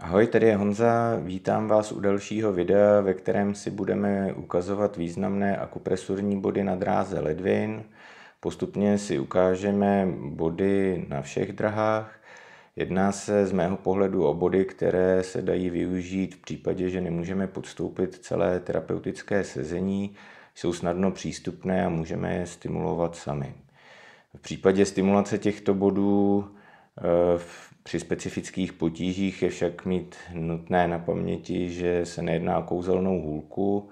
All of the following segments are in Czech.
Ahoj, tady je Honza, vítám vás u dalšího videa, ve kterém si budeme ukazovat významné akupresurní body na dráze ledvin. Postupně si ukážeme body na všech drahách. Jedná se z mého pohledu o body, které se dají využít v případě, že nemůžeme podstoupit celé terapeutické sezení, jsou snadno přístupné a můžeme je stimulovat sami. V případě stimulace těchto bodů Eh, při specifických potížích je však mít nutné na paměti, že se nejedná o kouzelnou hůlku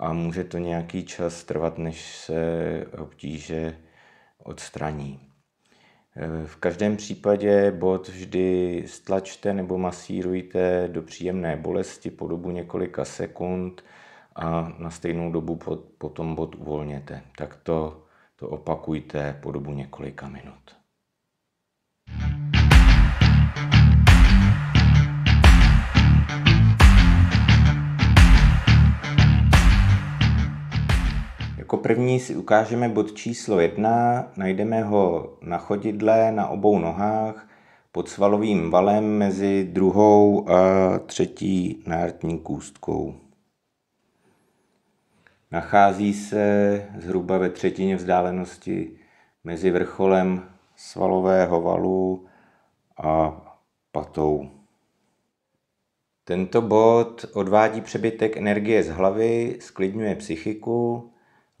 a může to nějaký čas trvat, než se obtíže odstraní. Eh, v každém případě bod vždy stlačte nebo masírujte do příjemné bolesti po dobu několika sekund a na stejnou dobu potom bod uvolněte. Tak to, to opakujte po dobu několika minut. Jako první si ukážeme bod číslo jedna. najdeme ho na chodidle na obou nohách pod svalovým valem mezi druhou a třetí nártní kůstkou. Nachází se zhruba ve třetině vzdálenosti mezi vrcholem svalového valu a patou. Tento bod odvádí přebytek energie z hlavy, sklidňuje psychiku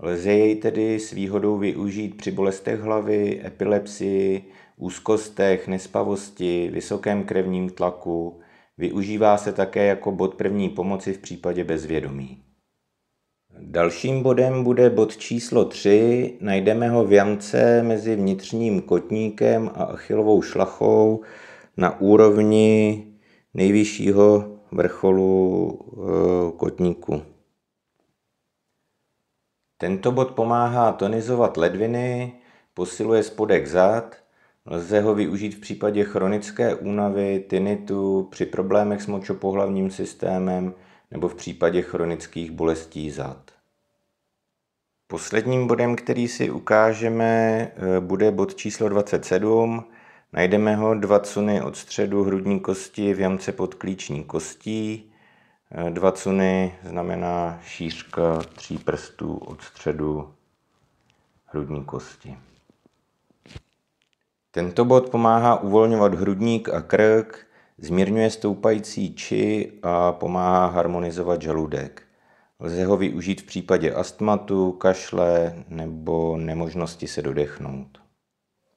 Lze jej tedy s výhodou využít při bolestech hlavy, epilepsii, úzkostech, nespavosti, vysokém krevním tlaku. Využívá se také jako bod první pomoci v případě bezvědomí. Dalším bodem bude bod číslo 3. Najdeme ho v jamce mezi vnitřním kotníkem a achilovou šlachou na úrovni nejvyššího vrcholu eh, kotníku. Tento bod pomáhá tonizovat ledviny, posiluje spodek zad, lze ho využít v případě chronické únavy, tinitu, při problémech s močopohlavním systémem nebo v případě chronických bolestí zad. Posledním bodem, který si ukážeme, eh, bude bod číslo 27. Najdeme ho dva cuny od středu hrudní kosti v jamce klíční kostí. Eh, dva cuny znamená šířka tří prstů od středu hrudní kosti. Tento bod pomáhá uvolňovat hrudník a krk, zmírňuje stoupající či a pomáhá harmonizovat žaludek. Lze ho využít v případě astmatu, kašle nebo nemožnosti se dodechnout.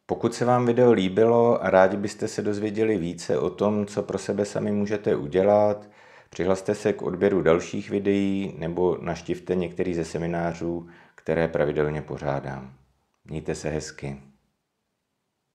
Pokud se vám video líbilo a rádi byste se dozvěděli více o tom, co pro sebe sami můžete udělat, Přihlaste se k odběru dalších videí nebo naštivte některý ze seminářů, které pravidelně pořádám. Mějte se hezky.